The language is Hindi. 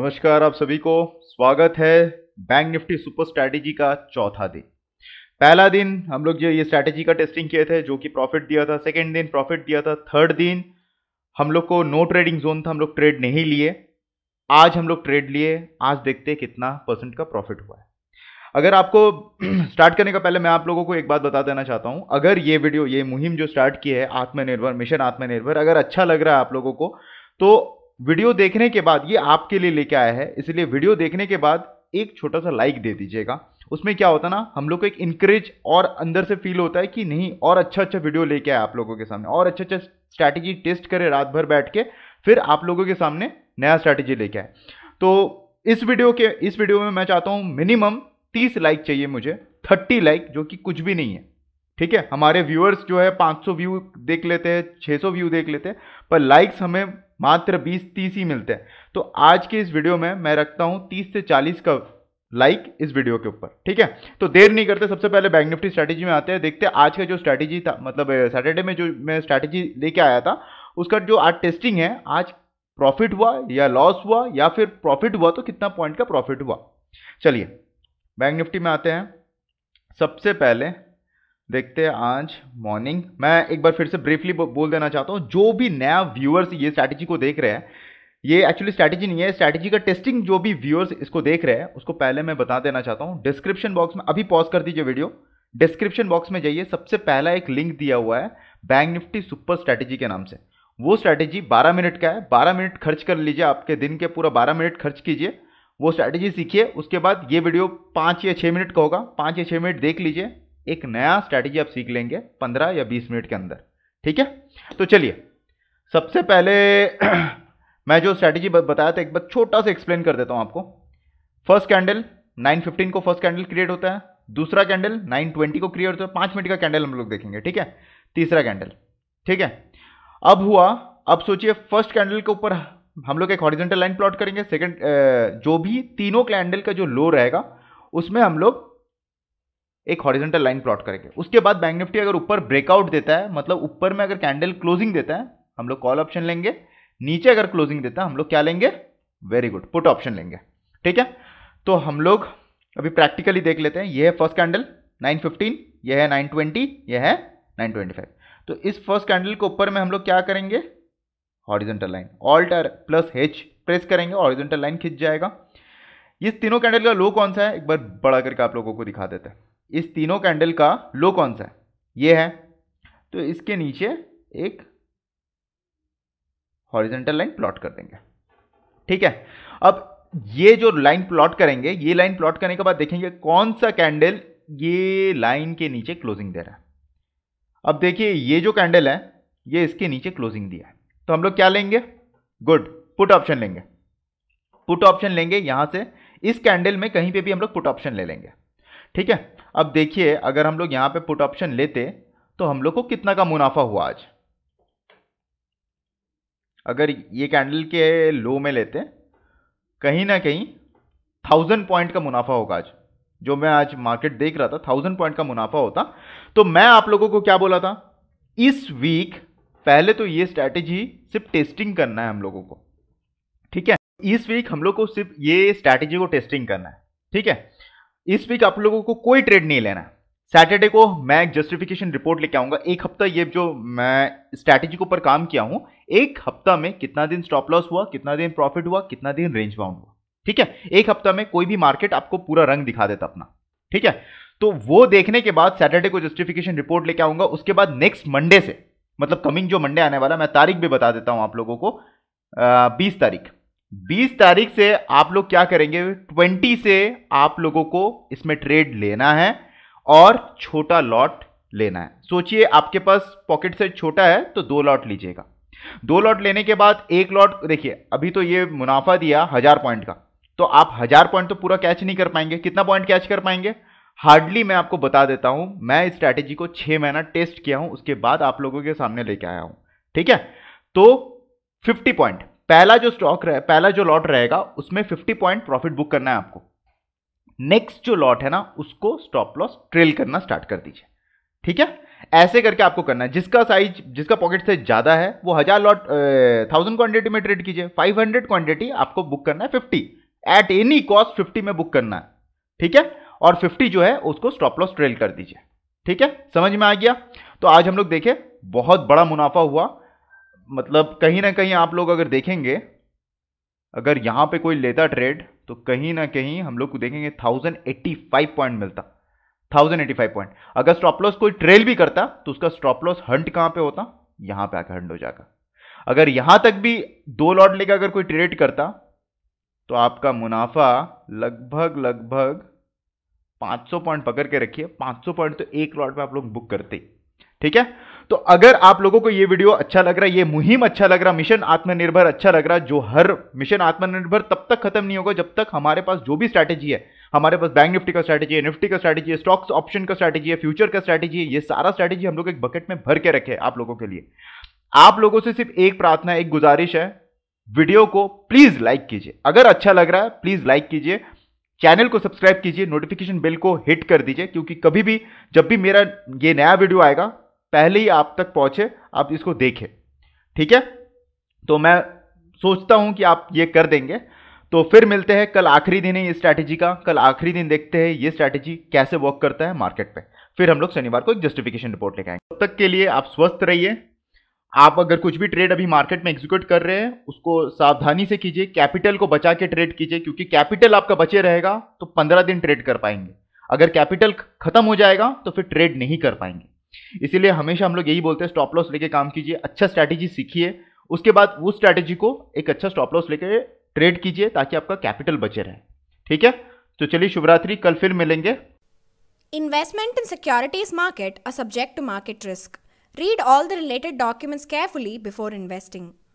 नमस्कार आप सभी को स्वागत है बैंक निफ्टी सुपर स्ट्रैटेजी का चौथा दिन पहला दिन हम लोग जो ये स्ट्रैटेजी का टेस्टिंग किए थे जो कि प्रॉफिट दिया था सेकेंड दिन प्रॉफिट दिया था थर्ड दिन हम लोग को नो ट्रेडिंग जोन था हम लोग ट्रेड नहीं लिए आज हम लोग ट्रेड लिए आज देखते हैं कितना परसेंट का प्रॉफिट हुआ है अगर आपको स्टार्ट करने का पहले मैं आप लोगों को एक बात बता देना चाहता हूँ अगर ये वीडियो ये मुहिम जो स्टार्ट की है आत्मनिर्भर मिशन आत्मनिर्भर अगर अच्छा लग रहा है आप लोगों को तो वीडियो देखने के बाद ये आपके लिए लेके आया है इसलिए वीडियो देखने के बाद एक छोटा सा लाइक दे दीजिएगा उसमें क्या होता ना हम लोग को एक इंकरेज और अंदर से फील होता है कि नहीं और अच्छा अच्छा वीडियो लेके आए आप लोगों के सामने और अच्छा अच्छा स्ट्रैटेजी टेस्ट करें रात भर बैठ के फिर आप लोगों के सामने नया स्ट्रैटेजी लेके आए तो इस वीडियो के इस वीडियो में मैं चाहता हूँ मिनिमम तीस लाइक चाहिए मुझे थर्टी लाइक जो कि कुछ भी नहीं है ठीक है हमारे व्यूअर्स जो है 500 व्यू देख लेते हैं 600 व्यू देख लेते हैं पर लाइक्स हमें मात्र बीस तीस ही मिलते हैं तो आज के इस वीडियो में मैं रखता हूँ तीस से चालीस का लाइक like इस वीडियो के ऊपर ठीक है तो देर नहीं करते सबसे पहले बैंक निफ्टी स्ट्रैटेजी में आते हैं देखते हैं आज का जो स्ट्रैटेजी था मतलब सैटरडे में जो मैं स्ट्रैटेजी लेके आया था उसका जो आज टेस्टिंग है आज प्रॉफिट हुआ या लॉस हुआ या फिर प्रॉफिट हुआ तो कितना पॉइंट का प्रॉफिट हुआ चलिए बैंक निफ्टी में आते हैं सबसे पहले देखते हैं आज मॉर्निंग मैं एक बार फिर से ब्रीफली बोल देना चाहता हूँ जो भी नया व्यूअर्स ये स्ट्रैटेजी को देख रहे हैं ये एक्चुअली स्ट्रैटेजी नहीं है स्ट्रैटेजी का टेस्टिंग जो भी व्यूअर्स इसको देख रहे हैं उसको पहले मैं बता देना चाहता हूँ डिस्क्रिप्शन बॉक्स में अभी पॉज कर दीजिए वीडियो डिस्क्रिप्शन बॉक्स में जाइए सबसे पहला एक लिंक दिया हुआ है बैंक निफ्टी सुपर स्ट्रैटेजी के नाम से वो स्ट्रैटेजी 12 मिनट का है 12 मिनट खर्च कर लीजिए आपके दिन के पूरा 12 मिनट खर्च कीजिए वो स्ट्रैटेजी सीखिए उसके बाद ये वीडियो पाँच या छः मिनट का होगा पाँच या छः मिनट देख लीजिए एक नया स्ट्रैटेजी आप सीख लेंगे पंद्रह या बीस मिनट के अंदर ठीक है तो चलिए सबसे पहले मैं जो स्ट्रैटेजी बताया था एक बार छोटा सा एक्सप्लेन कर देता हूँ आपको फर्स्ट कैंडल 915 को फर्स्ट कैंडल क्रिएट होता है दूसरा कैंडल 920 को क्रिएट होता है पाँच मिनट का कैंडल हम लोग देखेंगे ठीक है तीसरा कैंडल ठीक है अब हुआ अब सोचिए फर्स्ट कैंडल के ऊपर हम लोग एक हॉरिजेंटल लाइन प्लॉट करेंगे सेकेंड जो भी तीनों कैंडल का जो लो रहेगा उसमें हम लोग एक हॉरिजेंटल लाइन प्लॉट करेंगे उसके बाद बैंक निफ्टी अगर ऊपर ब्रेकआउट देता है मतलब ऊपर में अगर कैंडल क्लोजिंग देता है हम लोग कॉल ऑप्शन लेंगे नीचे अगर क्लोजिंग देता है हम लोग क्या लेंगे वेरी गुड पुट ऑप्शन लेंगे ठीक है तो हम लोग अभी प्रैक्टिकली देख लेते हैं ये है फर्स्ट कैंडल 915 ये है 920 ये है 925 तो इस फर्स्ट कैंडल के ऊपर में हम लोग क्या करेंगे horizontal line alt plus H press करेंगे हॉरिजेंटल लाइन खिंच जाएगा ये तीनों कैंडल का लो कौन सा है एक बार बड़ा करके आप लोगों को दिखा देते हैं इस तीनों कैंडल का लो कौन सा है ये है तो इसके नीचे एक हॉरिजेंटल लाइन प्लॉट कर देंगे ठीक है अब ये जो लाइन प्लॉट करेंगे ये लाइन प्लॉट करने के बाद देखेंगे कौन सा कैंडल ये लाइन के नीचे क्लोजिंग दे रहा है अब देखिए ये जो कैंडल है ये इसके नीचे क्लोजिंग दिया है तो हम लोग क्या लेंगे गुड पुट ऑप्शन लेंगे पुट ऑप्शन लेंगे यहां से इस कैंडल में कहीं पे भी हम लोग पुट ऑप्शन ले लेंगे ठीक है अब देखिए अगर हम लोग यहां पे पुट ऑप्शन लेते तो हम लोग को कितना का मुनाफा हुआ आज अगर ये कैंडल के लो में लेते कहीं ना कहीं थाउजेंड पॉइंट का मुनाफा होगा आज जो मैं आज मार्केट देख रहा था थाउजेंड पॉइंट का मुनाफा होता तो मैं आप लोगों को क्या बोला था इस वीक पहले तो ये स्ट्रैटेजी सिर्फ टेस्टिंग करना है हम लोगों को ठीक है इस वीक हम लोग को सिर्फ ये स्ट्रैटेजी को टेस्टिंग करना है ठीक है इस वीक आप लोगों को कोई ट्रेड नहीं लेना है सैटरडे को मैं एक जस्टिफिकेशन रिपोर्ट लेके आऊंगा एक हफ्ता ये जो मैं स्ट्रैटेजी के ऊपर काम किया हूं एक हफ्ता में कितना दिन स्टॉप लॉस हुआ कितना दिन प्रॉफिट हुआ कितना दिन रेंज बाउंड हुआ ठीक है एक हफ्ता में कोई भी मार्केट आपको पूरा रंग दिखा देता अपना ठीक है तो वो देखने के बाद सैटरडे को जस्टिफिकेशन रिपोर्ट लेके आऊंगा उसके बाद नेक्स्ट मंडे से मतलब कमिंग जो मंडे आने वाला मैं तारीख भी बता देता हूं आप लोगों को बीस तारीख बीस तारीख से आप लोग क्या करेंगे ट्वेंटी से आप लोगों को इसमें ट्रेड लेना है और छोटा लॉट लेना है सोचिए आपके पास पॉकेट से छोटा है तो दो लॉट लीजिएगा दो लॉट लेने के बाद एक लॉट देखिए अभी तो ये मुनाफा दिया हजार पॉइंट का तो आप हजार पॉइंट तो पूरा कैच नहीं कर पाएंगे कितना पॉइंट कैच कर पाएंगे हार्डली मैं आपको बता देता हूं मैं इस स्ट्रैटेजी को छह महीना टेस्ट किया हूं उसके बाद आप लोगों के सामने लेके आया हूं ठीक है तो फिफ्टी पॉइंट पहला जो स्टॉक रहे पहला जो लॉट रहेगा उसमें 50 पॉइंट प्रॉफिट बुक करना है आपको नेक्स्ट जो लॉट है ना उसको स्टॉप लॉस ट्रेल करना स्टार्ट कर दीजिए ठीक है ऐसे करके आपको करना है जिसका साइज जिसका पॉकेट साइज ज़्यादा है वो हज़ार लॉट थाउजेंड क्वांटिटी में ट्रेड कीजिए फाइव हंड्रेड क्वांटिटी आपको बुक करना है fifty at any cost fifty में बुक करना है ठीक है और फिफ्टी जो है उसको स्टॉप लॉस ट्रेल कर दीजिए ठीक है समझ में आ गया तो आज हम लोग देखें बहुत बड़ा मुनाफा हुआ मतलब कहीं ना कहीं आप लोग अगर देखेंगे अगर यहाँ पे कोई लेता ट्रेड तो कहीं ना कहीं हम लोग को देखेंगे थाउजेंड एट्टी फाइव पॉइंट मिलता थाउजेंड एट्टी फाइव पॉइंट अगर स्टॉप लॉस कोई ट्रेल भी करता तो उसका स्टॉप लॉस हंट कहाँ पे होता यहाँ पे आकर हंट हो जाएगा अगर यहाँ तक भी दो लॉट लेकर अगर कोई ट्रेड करता तो आपका मुनाफा लगभग लगभग 500 पॉइंट पकड़ के रखिए 500 पॉइंट तो एक लॉट में आप लोग बुक करते ठीक है तो अगर आप लोगों को ये वीडियो अच्छा लग रहा है ये मुहिम अच्छा लग रहा मिशन आत्मनिर्भर अच्छा लग रहा जो हर मिशन आत्मनिर्भर तब तक खत्म नहीं होगा जब तक हमारे पास जो भी स्ट्रैटेजी है हमारे पास बैंक निफ्टी का स्ट्रैटेजी है निफ्टी का स्ट्रैटेजी है स्टॉक्स ऑप्शन का स्ट्रैटेजी है फ्यूचर का स्ट्रैटेजी है ये सारा स्ट्रैटेजी हम लोग एक बकेट में भर के रखे आप लोगों के लिए आप लोगों से सिर्फ एक प्रार्थना एक गुजारिश है वीडियो को प्लीज लाइक कीजिए अगर अच्छा लग रहा है प्लीज लाइक कीजिए चैनल को सब्सक्राइब कीजिए नोटिफिकेशन बेल को हिट कर दीजिए क्योंकि कभी भी जब भी मेरा ये नया वीडियो आएगा पहले ही आप तक पहुंचे आप इसको देखें ठीक है तो मैं सोचता हूं कि आप ये कर देंगे तो फिर मिलते हैं कल आखिरी दिन है ये स्ट्रैटेजी का कल आखिरी दिन देखते हैं ये स्ट्रैटेजी कैसे वर्क करता है मार्केट पे फिर हम लोग शनिवार को एक जस्टिफिकेशन रिपोर्ट लेके आएंगे तब तो तक के लिए आप स्वस्थ रहिए आप अगर कुछ भी ट्रेड अभी मार्केट में एग्जीक्यूट कर रहे हैं उसको सावधानी से कीजिए कैपिटल को बचा के ट्रेड कीजिए क्योंकि कैपिटल आपका बचे रहेगा तो पंद्रह दिन ट्रेड कर पाएंगे अगर कैपिटल खत्म हो जाएगा तो फिर ट्रेड नहीं कर पाएंगे इसीलिए हमेशा हम लोग यही बोलते हैं स्टॉप लॉस लेके काम कीजिए अच्छा स्ट्रैटेजी सीखिए उसके बाद उस स्ट्रैटेजी को एक अच्छा स्टॉप लॉस लेके ट्रेड कीजिए ताकि आपका कैपिटल बचे रहे ठीक है तो चलिए शुभरात्रि कल फिर मिलेंगे investment in securities market a subject to market risk read all the related documents carefully before investing